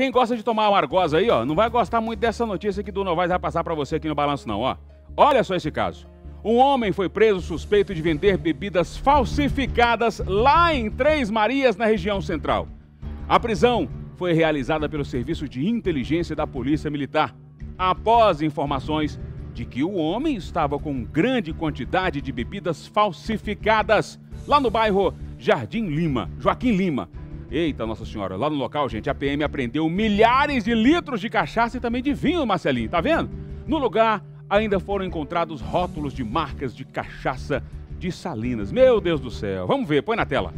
Quem gosta de tomar uma argosa aí, ó, não vai gostar muito dessa notícia que do Novaes vai passar para você aqui no balanço não, ó. Olha só esse caso. Um homem foi preso suspeito de vender bebidas falsificadas lá em Três Marias, na região central. A prisão foi realizada pelo Serviço de Inteligência da Polícia Militar, após informações de que o homem estava com grande quantidade de bebidas falsificadas lá no bairro Jardim Lima, Joaquim Lima, Eita, Nossa Senhora, lá no local, gente, a PM apreendeu milhares de litros de cachaça e também de vinho, Marcelinho, tá vendo? No lugar ainda foram encontrados rótulos de marcas de cachaça de Salinas. Meu Deus do céu. Vamos ver, põe na tela.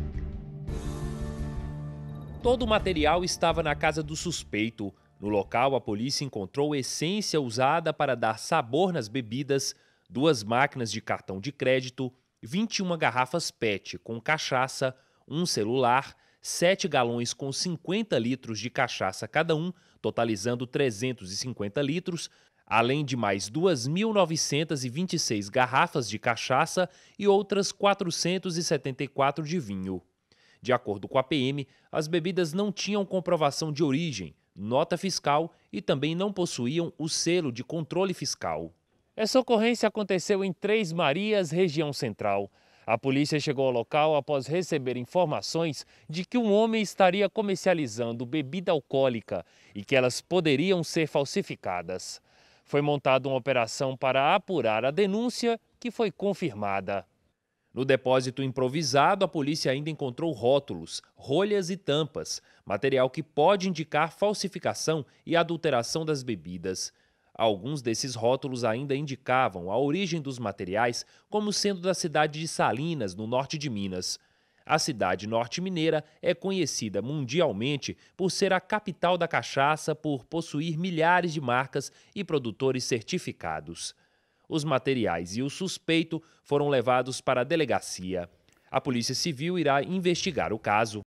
Todo o material estava na casa do suspeito. No local, a polícia encontrou essência usada para dar sabor nas bebidas, duas máquinas de cartão de crédito, 21 garrafas PET com cachaça, um celular sete galões com 50 litros de cachaça cada um, totalizando 350 litros, além de mais 2.926 garrafas de cachaça e outras 474 de vinho. De acordo com a PM, as bebidas não tinham comprovação de origem, nota fiscal e também não possuíam o selo de controle fiscal. Essa ocorrência aconteceu em Três Marias, região central. A polícia chegou ao local após receber informações de que um homem estaria comercializando bebida alcoólica e que elas poderiam ser falsificadas. Foi montada uma operação para apurar a denúncia, que foi confirmada. No depósito improvisado, a polícia ainda encontrou rótulos, rolhas e tampas, material que pode indicar falsificação e adulteração das bebidas. Alguns desses rótulos ainda indicavam a origem dos materiais como sendo da cidade de Salinas, no norte de Minas. A cidade norte-mineira é conhecida mundialmente por ser a capital da cachaça, por possuir milhares de marcas e produtores certificados. Os materiais e o suspeito foram levados para a delegacia. A Polícia Civil irá investigar o caso.